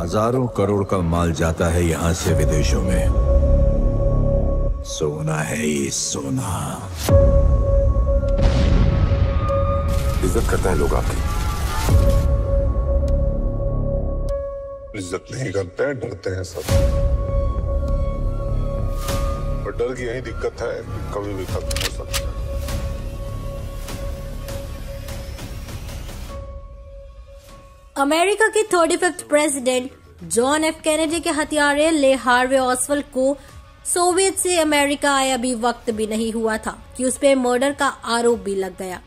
हजारों करोड़ का माल जाता है यहाँ से विदेशों में सोना है ये सोना इज्जत करता है लोग आपकी इज्जत नहीं करते हैं डरते हैं सब और डर की यही दिक्कत है कभी भी खत्म हो सकता अमेरिका के thirty fifth president John F Kennedy के हथियारे ले हार्वे ऑसवल को सोवियत से अमेरिका आए अभी वक्त भी नहीं हुआ था कि उस पर मर्डर का आरोप भी लग गया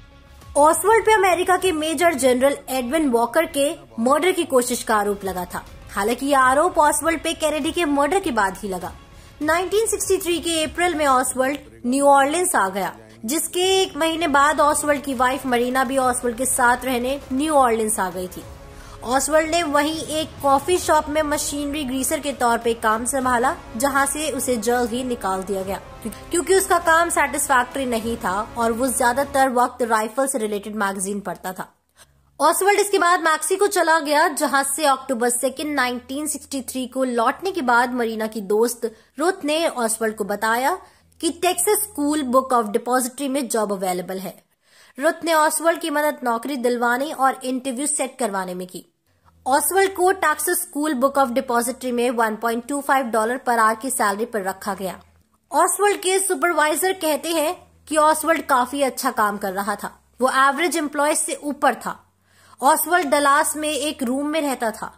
ऑसवर्ल्ड पे अमेरिका के मेजर जनरल एडविन वॉकर के मर्डर की कोशिश का आरोप लगा था हालांकि ये आरोप ऑसवर्ल्ड पे कैनेडी के मर्डर के बाद ही लगा 1963 के अप्रैल में ऑसवर्ल्ड न्यू ऑर्लियंस आ गया जिसके एक महीने बाद ऑसवर्ल्ड की वाइफ मरीना भी ऑसवर्ल्ड के साथ रहने न्यू ऑर्लियंस आ गई थी ऑसवर्ल्ड ने वहीं एक कॉफी शॉप में मशीनरी ग्रीसर के तौर पे काम संभाला जहां से उसे जल्द ही निकाल दिया गया क्योंकि उसका काम सेटिस्फैक्ट्री नहीं था और वो ज्यादातर वक्त राइफल से रिलेटेड मैगजीन पढ़ता था ऑसवर्ल्ड इसके बाद मैक्सिको चला गया जहां से अक्टूबर सेकेंड 1963 को लौटने के बाद मरीना की दोस्त रुत ने ऑसवर्ल्ड को बताया कि Texas school book of depository में जॉब अवेलेबल है रुत ने ऑसवर्ल्ड की मदद नौकरी दिलवाने और इंटरव्यू सेट करवाने में की ऑसवल को Texas school book of depository में 1.25 डॉलर पर आर की सैलरी पर रखा गया ऑसवर्ल्ड के सुपरवाइजर कहते हैं कि ऑसवर्ड काफी अच्छा काम कर रहा था वो एवरेज एम्प्लॉय से ऊपर था ऑसवर्ड डलास में एक रूम में रहता था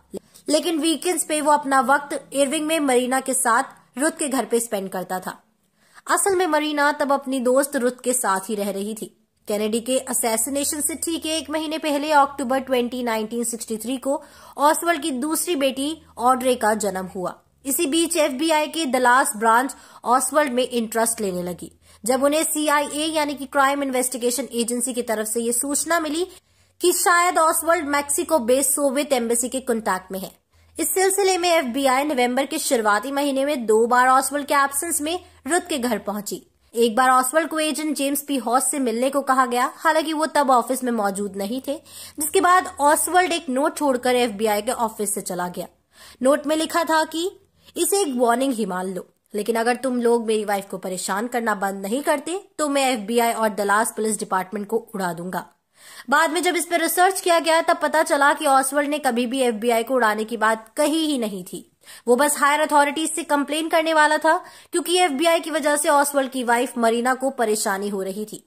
लेकिन वीकेंड्स पे वो अपना वक्त इरविंग में मरीना के साथ रुत के घर पे स्पेंड करता था असल में मरीना तब अपनी दोस्त रुत के साथ ही रह रही थी कैनेडी के असैसिनेशन से ठीक एक महीने पहले अक्टूबर 20, 1963 को ऑसवर्ल्ड की दूसरी बेटी ऑड्रे का जन्म हुआ इसी बीच एफबीआई के दलास ब्रांच ऑसवर्ल्ड में इंटरेस्ट लेने लगी जब उन्हें सीआईए यानी कि क्राइम इन्वेस्टिगेशन एजेंसी की तरफ से ये सूचना मिली कि शायद Oswald Mexico based Soviet embassy के कॉन्टैक्ट में है इस सिलसिले में एफबीआई नवंबर के शुरुआती महीने में दो बार ऑसवर्ल्ड के एब्सेंस में रुद के घर पहुंची एक बार ऑसवर्ल्ड को एजेंट जेम्स पी हॉस से मिलने को कहा गया हालांकि वो तब ऑफिस में मौजूद नहीं थे जिसके बाद ऑसवर्ल्ड एक नोट छोड़कर एफबीआई के ऑफिस से चला गया नोट में लिखा था कि इसे एक वार्निंग ही मान लो लेकिन अगर तुम लोग मेरी वाइफ को परेशान करना बंद नहीं करते तो मैं एफबीआई और दलास पुलिस डिपार्टमेंट को उड़ा दूंगा बाद में जब इस पर रिसर्च किया गया तब पता चला कि ऑसवर्ड ने कभी भी एफबीआई को उड़ाने की बात कही ही नहीं थी वो बस हायर अथॉरिटीज से कंप्लेन करने वाला था क्योंकि एफबीआई की वजह से ऑसवर्ल्ड की वाइफ मरीना को परेशानी हो रही थी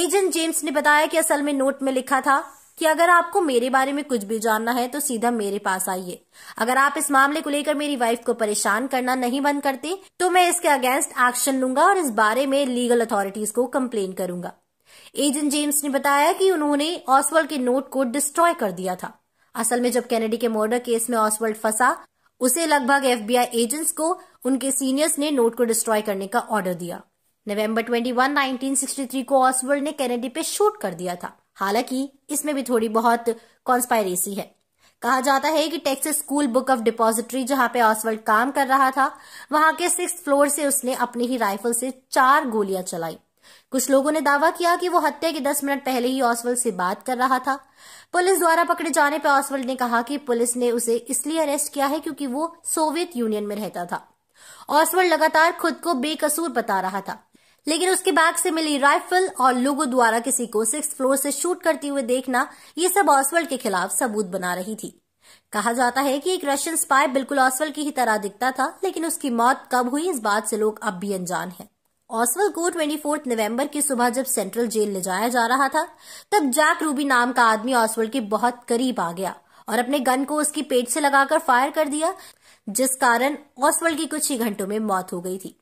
एजेंट जेम्स ने बताया कि असल में नोट में लिखा था कि अगर आपको मेरे बारे में कुछ भी जानना है तो सीधा मेरे पास आइए अगर आप इस मामले को लेकर मेरी वाइफ को परेशान करना नहीं बंद करते तो मैं इसके अगेंस्ट एक्शन लूंगा और इस बारे में लीगल अथॉरिटीज को कंप्लेन करूंगा एजेंट जेम्स ने बताया कि उन्होंने ऑसवर्ल्ड के नोट को डिस्ट्रॉय कर दिया था असल में जब कैनेडी के मर्डर केस में ऑसवर्ल्ड फंसा उसे लगभग एफबीआई एजेंट्स को उनके सीनियर्स ने नोट को डिस्ट्रॉय करने का ऑर्डर दिया नवंबर 21, 1963 को ऑसवर्ल्ड ने कैनेडी पे शूट कर दिया था हालांकि इसमें भी थोड़ी बहुत कॉन्स्पायरेसी है कहा जाता है कि Texas school book of depository जहां पे ऑसवर्ल्ड काम कर रहा था वहां के सिक्स फ्लोर से उसने अपनी ही राइफल से चार गोलियां चलाई कुछ लोगों ने दावा किया कि वो हत्या के 10 मिनट पहले ही ऑसवल से बात कर रहा था पुलिस द्वारा पकड़े जाने पर ऑसवल ने कहा कि पुलिस ने उसे इसलिए अरेस्ट किया है क्योंकि वो सोवियत यूनियन में रहता था ऑसवल लगातार खुद को बेकसूर बता रहा था लेकिन उसके बैग से मिली राइफल और लोगों द्वारा किसी को सिक्स फ्लोर से शूट करते हुए देखना ये सब ऑसवल के खिलाफ सबूत बना रही थी कहा जाता है कि एक रशियन स्पाई बिल्कुल ऑसवल की ही तरह दिखता था लेकिन उसकी मौत कब हुई इस बात से लोग अब भी अनजान हैं। ऑसवल को ट्वेंटी फोर्थ नवम्बर की सुबह जब सेंट्रल जेल ले जाया जा रहा था तब जैक रूबी नाम का आदमी ऑसवल के बहुत करीब आ गया और अपने गन को उसकी पेट से लगाकर फायर कर दिया जिस कारण ऑसवल की कुछ ही घंटों में मौत हो गई थी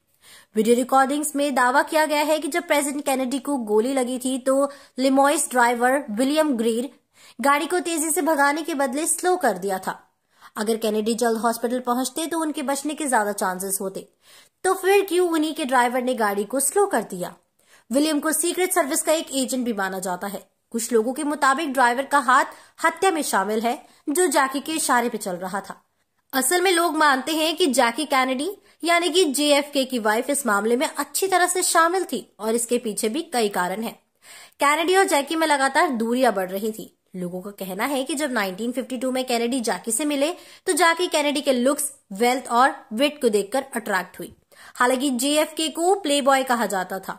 वीडियो रिकॉर्डिंग्स में दावा किया गया है कि जब प्रेसिडेंट कैनेडी को गोली लगी थी तो लिमोइस ड्राइवर विलियम ग्रीर गाड़ी को तेजी से भगाने के बदले स्लो कर दिया था अगर कैनेडी जल्द हॉस्पिटल पहुंचते तो उनके बचने के ज्यादा चांसेस होते तो फिर क्यों उन्हीं के ड्राइवर ने गाड़ी को स्लो कर दिया विलियम को सीक्रेट सर्विस का एक एजेंट भी माना जाता है कुछ लोगों के मुताबिक ड्राइवर का हाथ हत्या में शामिल है जो जैकी के इशारे पे चल रहा था असल में लोग मानते हैं कि जैकी कैनेडी यानी कि जेएफके की वाइफ इस मामले में अच्छी तरह से शामिल थी और इसके पीछे भी कई कारण हैं। कैनेडी और जैकी में लगातार दूरियां बढ़ रही थी लोगों का कहना है कि जब 1952 में कैनेडी जाकी से मिले तो जाकी कैनेडी के लुक्स वेल्थ और वेट को देखकर अट्रैक्ट हुई हालांकि जेएफके को प्ले बॉय कहा जाता था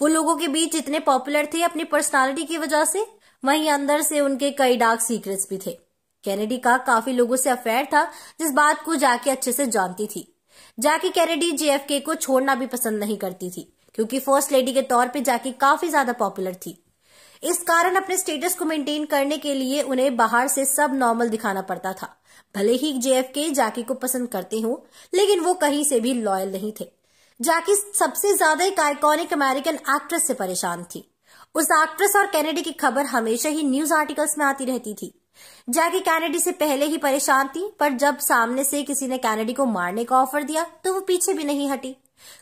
वो लोगों के बीच इतने पॉपुलर थे अपनी पर्सनालिटी की वजह से वहीं अंदर से उनके कई डार्क सीक्रेट्स भी थे कैनेडी का काफी लोगों से अफेयर था जिस बात को जाके अच्छे से जानती थी जाके कैनेडी जेएफके को छोड़ना भी पसंद नहीं करती थी क्योंकि फर्स्ट लेडी के तौर पे जाके काफी ज्यादा पॉपुलर थी इस कारण अपने स्टेटस को मेंटेन करने के लिए उन्हें बाहर से सब नॉर्मल दिखाना पड़ता था भले ही जेएफके जाकी को पसंद करते हो लेकिन वो कहीं से भी लॉयल नहीं थे जाकी सबसे ज्यादा एक आइकॉनिक अमेरिकन एक्ट्रेस से परेशान थी उस एक्ट्रेस और कैनेडी की खबर हमेशा ही न्यूज आर्टिकल्स में आती रहती थी जैकी कैनेडी से पहले ही परेशान थी पर जब सामने से किसी ने कैनेडी को मारने का ऑफर दिया तो वो पीछे भी नहीं हटी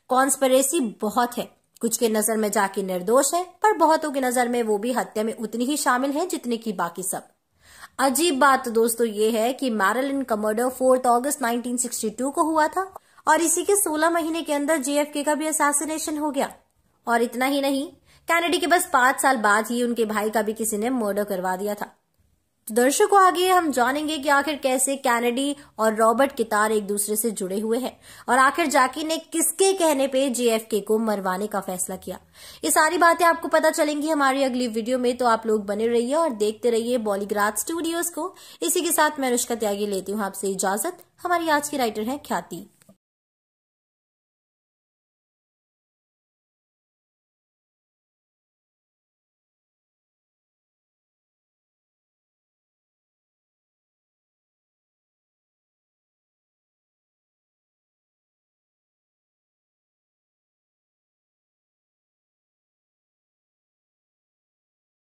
कॉन्स्परेसी बहुत है कुछ के नजर में जाकी निर्दोष है पर बहुतों की नजर में वो भी हत्या में उतनी ही शामिल है जितने की बाकी सब अजीब बात तो दोस्तों ये है कि मैरलिन का मर्डर फोर्थ अगस्त 1962 को हुआ था और इसी के 16 महीने के अंदर जेएफके का भी असासिनेशन हो गया और इतना ही नहीं कैनेडी के बस पांच साल बाद ही उनके भाई का भी किसी ने मर्डर करवा दिया था तो दर्शकों आगे हम जानेंगे कि आखिर कैसे कैनेडी और रॉबर्ट कितार एक दूसरे से जुड़े हुए हैं और आखिर जाकी ने किसके कहने पे जेएफके को मरवाने का फैसला किया ये सारी बातें आपको पता चलेंगी हमारी अगली वीडियो में तो आप लोग बने रहिए और देखते रहिए बॉलीग्राज स्टूडियोज को इसी के साथ मैं अनुष्का त्यागी लेती हूँ आपसे इजाजत हमारी आज की राइटर है ख्याति